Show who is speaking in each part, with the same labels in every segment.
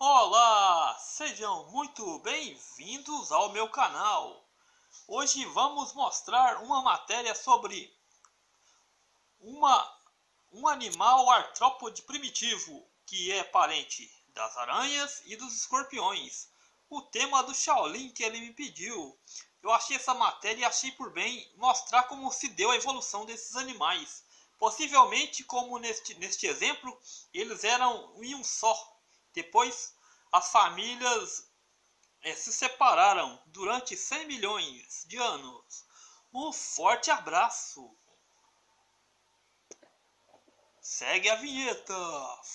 Speaker 1: Olá, sejam muito bem-vindos ao meu canal. Hoje vamos mostrar uma matéria sobre uma, um animal artrópode primitivo que é parente das aranhas e dos escorpiões. O tema do Shaolin que ele me pediu. Eu achei essa matéria e achei por bem mostrar como se deu a evolução desses animais. Possivelmente, como neste, neste exemplo, eles eram em um só depois, as famílias é, se separaram durante 100 milhões de anos. Um forte abraço! Segue a vinheta!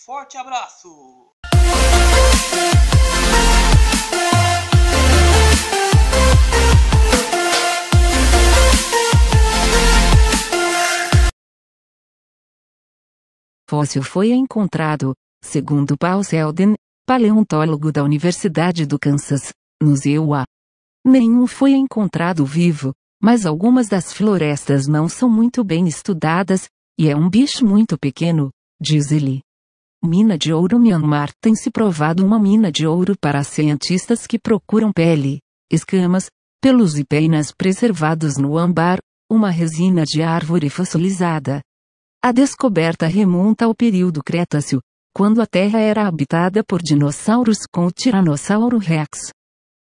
Speaker 1: Forte abraço!
Speaker 2: Fóssil foi encontrado, Segundo Paul Selden, paleontólogo da Universidade do Kansas, no EUA. Nenhum foi encontrado vivo, mas algumas das florestas não são muito bem estudadas, e é um bicho muito pequeno, diz ele. Mina de ouro Myanmar tem se provado uma mina de ouro para cientistas que procuram pele, escamas, pelos e penas preservados no âmbar, uma resina de árvore fossilizada. A descoberta remonta ao período Cretáceo, quando a Terra era habitada por dinossauros com o Tiranossauro Rex.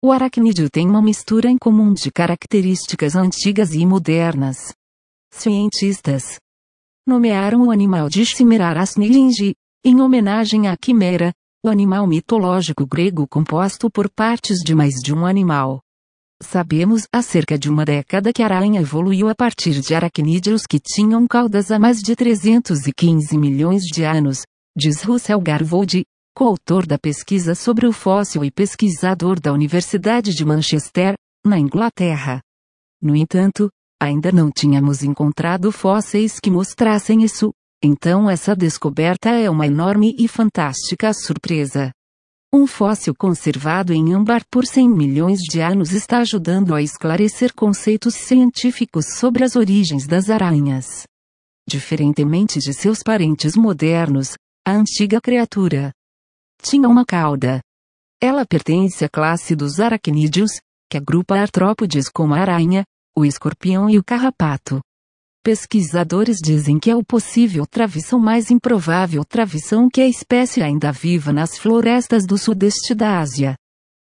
Speaker 2: O aracnídeo tem uma mistura em comum de características antigas e modernas. Cientistas nomearam o animal de Chimeraras nilingi, em homenagem à quimera, o animal mitológico grego composto por partes de mais de um animal. Sabemos há cerca de uma década que a aranha evoluiu a partir de aracnídeos que tinham caudas há mais de 315 milhões de anos, diz Russell Garwood, coautor da pesquisa sobre o fóssil e pesquisador da Universidade de Manchester, na Inglaterra. No entanto, ainda não tínhamos encontrado fósseis que mostrassem isso, então essa descoberta é uma enorme e fantástica surpresa. Um fóssil conservado em âmbar por 100 milhões de anos está ajudando a esclarecer conceitos científicos sobre as origens das aranhas. Diferentemente de seus parentes modernos, a antiga criatura tinha uma cauda. Ela pertence à classe dos aracnídeos, que agrupa artrópodes como a aranha, o escorpião e o carrapato. Pesquisadores dizem que é o possível travessão mais improvável travessão que a espécie ainda viva nas florestas do sudeste da Ásia.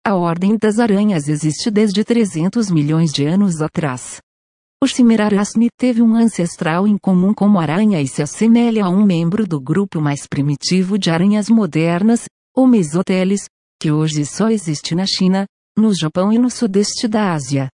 Speaker 2: A ordem das aranhas existe desde 300 milhões de anos atrás. O Chimeraracne teve um ancestral em comum como aranha e se assemelha a um membro do grupo mais primitivo de aranhas modernas, o Mesoteles, que hoje só existe na China, no Japão e no sudeste da Ásia.